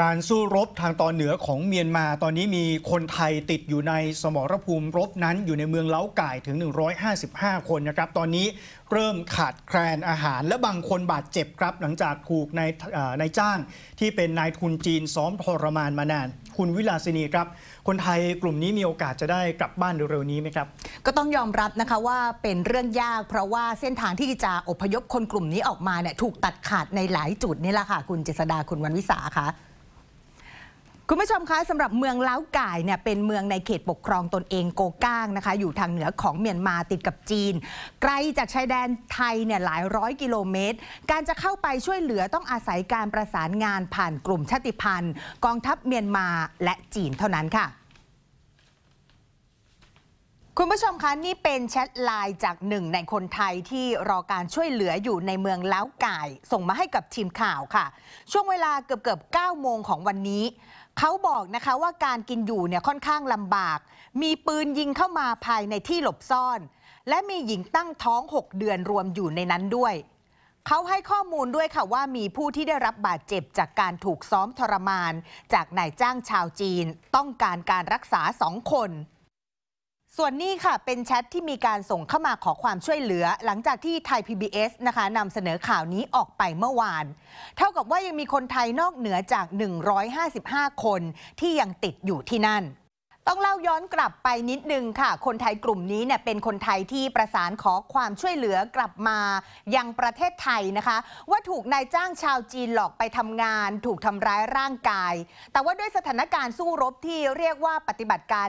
การสู้รบทางตอนเหนือของเมียนมา ตอนนี้มีคนไทยติดอยู่ในสมรภูมิรบนั้นอยู่ในเมืองเล้าไก่ถึง 155 คนนะครับ ตอนนี้เริ่มขาดแคลนอาหาร และบางคนบาดเจ็บครับ หลังจากถูกนายนายจ้างที่เป็นนายทุนจีนซ้อมทรมานมานาน คุณวิลาสินีครับ คนไทยกลุ่มนี้มีโอกาสจะได้กลับบ้านเร็วๆนี้ไหมครับ ก็ต้องยอมรับนะคะว่าเป็นเรื่องยาก เพราะว่าเส้นทางที่จะอพยพคนกลุ่มนี้ออกมาเนี่ยถูกตัดขาดในหลายจุดนี่แหละค่ะคุณเจษดาคุณวันวิสาค่ะคุณผู้ชมคะสำหรับเมืองเล้าก่ายเนี่ยเป็นเมืองในเขตปกครองตนเองโกก้างนะคะ อยู่ทางเหนือของเมียนมาติดกับจีน ไกลจากชายแดนไทยเนี่ยหลายร้อยกิโลเมตร การจะเข้าไปช่วยเหลือต้องอาศัยการประสานงานผ่านกลุ่มชาติพันธุ์ กองทัพเมียนมาและจีนเท่านั้นค่ะ คุณผู้ชมคะ นี่เป็นแชทไลน์จากหนึ่งในคนไทยที่รอการช่วยเหลืออยู่ในเมืองเล้าก่ายส่งมาให้กับทีมข่าวค่ะ ช่วงเวลาเกือบเกือบ9โมงของวันนี้เขาบอกนะคะว่าการกินอยู่เนี่ยค่อนข้างลำบาก มีปืนยิงเข้ามาภายในที่หลบซ่อน และมีหญิงตั้งท้อง 6 เดือนรวมอยู่ในนั้นด้วย เขาให้ข้อมูลด้วยค่ะว่ามีผู้ที่ได้รับบาดเจ็บจากการถูกซ้อมทรมานจากนายจ้างชาวจีน ต้องการการรักษาสองคนส่วนนี้ค่ะเป็นแชทที่มีการส่งเข้ามาขอความช่วยเหลือ หลังจากที่ไทย PBS นะคะนำเสนอข่าวนี้ออกไปเมื่อวาน เท่ากับว่ายังมีคนไทยนอกเหนือจาก 155 คน ที่ยังติดอยู่ที่นั่นต้องเล่าย้อนกลับไปนิดนึงค่ะ คนไทยกลุ่มนี้เนี่ยเป็นคนไทยที่ประสานขอความช่วยเหลือกลับมายังประเทศไทยนะคะ ว่าถูกนายจ้างชาวจีนหลอกไปทำงานถูกทำร้ายร่างกาย แต่ว่าด้วยสถานการณ์สู้รบที่เรียกว่าปฏิบัติการ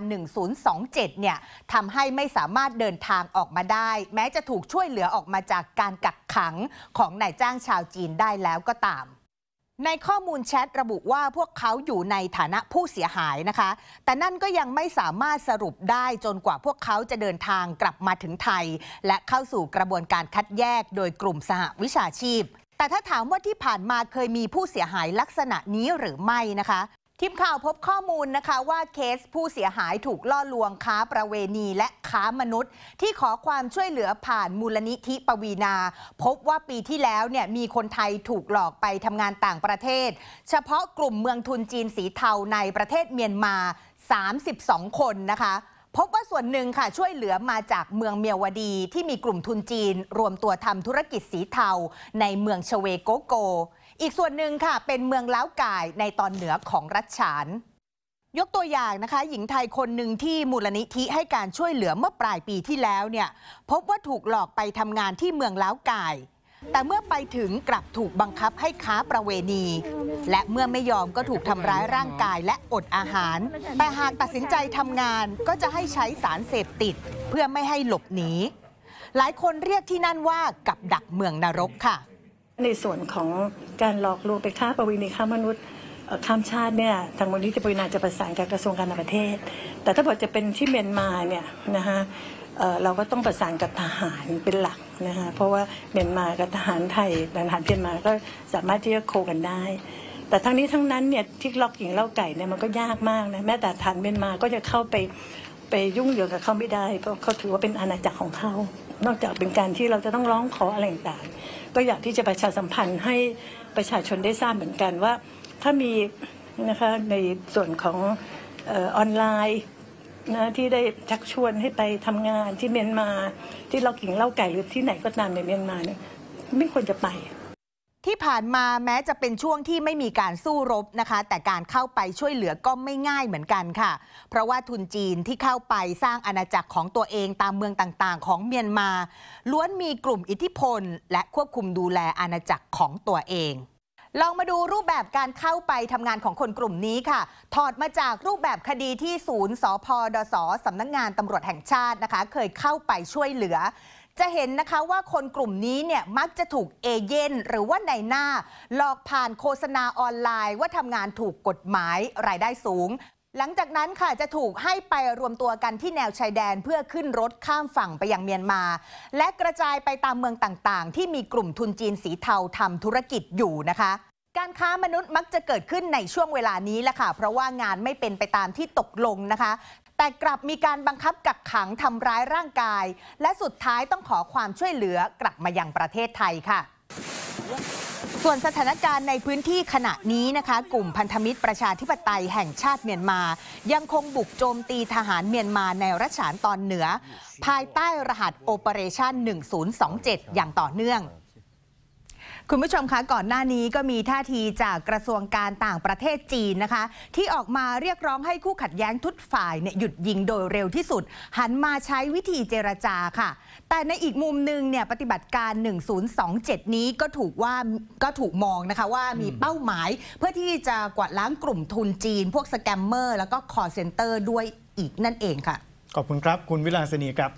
1027 เนี่ยทำให้ไม่สามารถเดินทางออกมาได้ แม้จะถูกช่วยเหลือออกมาจากการกักขังของนายจ้างชาวจีนได้แล้วก็ตามในข้อมูลแชท ระบุว่าพวกเขาอยู่ในฐานะผู้เสียหายนะคะ แต่นั่นก็ยังไม่สามารถสรุปได้จนกว่าพวกเขาจะเดินทางกลับมาถึงไทย และเข้าสู่กระบวนการคัดแยกโดยกลุ่มสหวิชาชีพ แต่ถ้าถามว่าที่ผ่านมาเคยมีผู้เสียหายลักษณะนี้หรือไม่นะคะทีมข่าวพบข้อมูลนะคะว่าเคสผู้เสียหายถูกล่อลวงค้าประเวณีและค้ามนุษย์ ที่ขอความช่วยเหลือผ่านมูลนิธิปวีนาพบว่าปีที่แล้วเนี่ยมีคนไทยถูกหลอกไปทำงานต่างประเทศ เฉพาะกลุ่มเมืองทุนจีนสีเทาในประเทศเมียนมา 32 คนนะคะ พบว่าส่วนหนึ่งค่ะช่วยเหลือมาจากเมืองเมียวดี ที่มีกลุ่มทุนจีน รวมตัวทำธุรกิจสีเทาในเมืองชเวโกโกอีกส่วนหนึ่งค่ะเป็นเมืองล้าวก่ายในตอนเหนือของรัชฉานยกตัวอย่างนะคะ หญิงไทยคนหนึ่งที่มูลนิธิให้การช่วยเหลือเมื่อปลายปีที่แล้วเนี่ยพบว่าถูกหลอกไปทำงานที่เมืองล้าวก่าย แต่เมื่อไปถึงกลับถูกบังคับให้ค้าประเวณี และเมื่อไม่ยอมก็ถูกทำร้ายร่างกายและอดอาหารแต่หากตัดสินใจทำงานก็จะให้ใช้สารเสพติด เพื่อไม่ให้หลบหนีหลายคนเรียกที่นั่นว่ากับดักเมืองนรกค่ะในส่วนของการหลอกลวงไปค้าประเวณีค้ามนุษย์ข้ามชาติเนี่ยทางมูลนิธิปรินาจะประสานกับกระทรวงการต่างประเทศ แต่ถ้าบอกจะเป็นที่เมียนมาเนี่ยนะคะเราก็ต้องประสานกับทหารเป็นหลักนะคะเพราะว่าเมียนมากับทหารไทยทหารเมียนมาก็สามารถที่จะโคกันได้ แต่ทั้งนี้ทั้งนั้นเนี่ยที่ล็อกหญิงเล่าไก่เนี่ยมันก็ยากมากนะแม้แต่ทหารเมียนมาก็จะเข้าไปไปยุ่งเหยิงกับเขาไม่ได้เพราะเขาถือว่าเป็นอาณาจักรของเขา นอกจากเป็นการที่เราจะต้องร้องขออะไรต่างก็อยากที่จะประชาสัมพันธ์ให้ประชาชนได้ทราบเหมือนกันว่า ถ้ามีนะคะในส่วนของออนไลน์นะที่ได้ชักชวนให้ไปทำงานที่เมียนมาที่เรากิ่งเล่าไก่หรือที่ไหนก็ตามในเมียนมาเนี่ยไม่ควรจะไปที่ผ่านมาแม้จะเป็นช่วงที่ไม่มีการสู้รบนะคะ แต่การเข้าไปช่วยเหลือก็ไม่ง่ายเหมือนกันค่ะ เพราะว่าทุนจีนที่เข้าไปสร้างอาณาจักรของตัวเอง ตามเมืองต่างๆของเมียนมา ล้วนมีกลุ่มอิทธิพลและควบคุมดูแลอาณาจักรของตัวเองลองมาดูรูปแบบการเข้าไปทำงานของคนกลุ่มนี้ค่ะถอดมาจากรูปแบบคดีที่ศูนย์สพดสสำนักงงานตำรวจแห่งชาตินะคะ เคยเข้าไปช่วยเหลือจะเห็นนะคะว่าคนกลุ่มนี้เนี่ยมักจะถูกเอเย่นหรือว่าในหน้าหลอกผ่านโฆษณาออนไลน์ว่าทำงานถูกกฎหมายรายได้สูง หลังจากนั้นค่ะจะถูกให้ไปรวมตัวกันที่แนวชายแดนเพื่อขึ้นรถข้ามฝั่งไปยังเมียนมา และกระจายไปตามเมืองต่างๆ ที่มีกลุ่มทุนจีนสีเทาทำธุรกิจอยู่นะคะ การค้ามนุษย์มักจะเกิดขึ้นในช่วงเวลานี้แหละค่ะเพราะว่างานไม่เป็นไปตามที่ตกลงนะคะแต่กลับมีการบังคับกักขัง ทำร้ายร่างกาย และสุดท้ายต้องขอความช่วยเหลือกลับมายังประเทศไทยค่ะ ส่วนสถานการณ์ในพื้นที่ขณะนี้นะคะ กลุ่มพันธมิตรประชาธิปไตยแห่งชาติเมียนมา ยังคงบุกโจมตีทหารเมียนมาในรัชานตอนเหนือ ภายใต้รหัสโอเปอเรชั่น1027 อย่างต่อเนื่องคุณผู้ชมคะ ก่อนหน้านี้ก็มีท่าทีจากกระทรวงการต่างประเทศจีนนะคะ ที่ออกมาเรียกร้องให้คู่ขัดแย้งทุกฝ่ายเนี่ยหยุดยิงโดยเร็วที่สุด หันมาใช้วิธีเจรจาค่ะ แต่ในอีกมุมหนึ่งเนี่ยปฏิบัติการ 1027 นี้ก็ถูกว่าก็ถูกมองนะคะว่ามีเป้าหมาย เพื่อที่จะกวาดล้างกลุ่มทุนจีนพวกสแกมเมอร์แล้วก็คอร์เซนเตอร์ด้วยอีกนั่นเองค่ะขอบคุณครับคุณวิลาสนีครับ